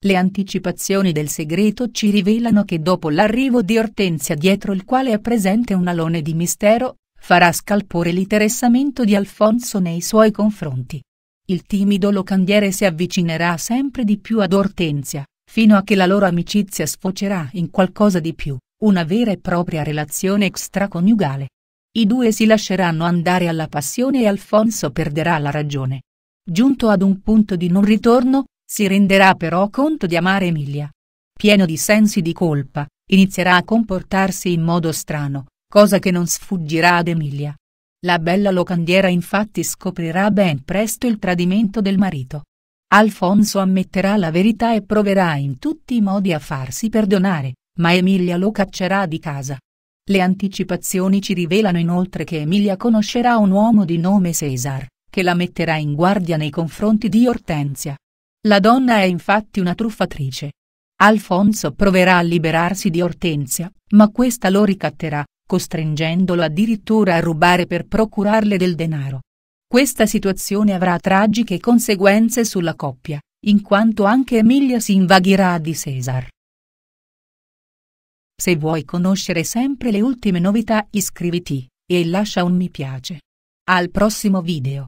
Le anticipazioni del segreto ci rivelano che dopo l'arrivo di Ortensia dietro il quale è presente un alone di mistero, farà scalpore l'interessamento di Alfonso nei suoi confronti. Il timido locandiere si avvicinerà sempre di più ad Ortensia, fino a che la loro amicizia sfocerà in qualcosa di più, una vera e propria relazione extraconiugale. I due si lasceranno andare alla passione e Alfonso perderà la ragione. Giunto ad un punto di non ritorno, si renderà però conto di amare Emilia. Pieno di sensi di colpa, inizierà a comportarsi in modo strano, cosa che non sfuggirà ad Emilia. La bella locandiera infatti scoprirà ben presto il tradimento del marito. Alfonso ammetterà la verità e proverà in tutti i modi a farsi perdonare, ma Emilia lo caccerà di casa. Le anticipazioni ci rivelano inoltre che Emilia conoscerà un uomo di nome Cesar, che la metterà in guardia nei confronti di Ortensia. La donna è infatti una truffatrice. Alfonso proverà a liberarsi di Ortensia, ma questa lo ricatterà, costringendolo addirittura a rubare per procurarle del denaro. Questa situazione avrà tragiche conseguenze sulla coppia, in quanto anche Emilia si invaghirà di Cesar. Se vuoi conoscere sempre le ultime novità iscriviti, e lascia un mi piace. Al prossimo video.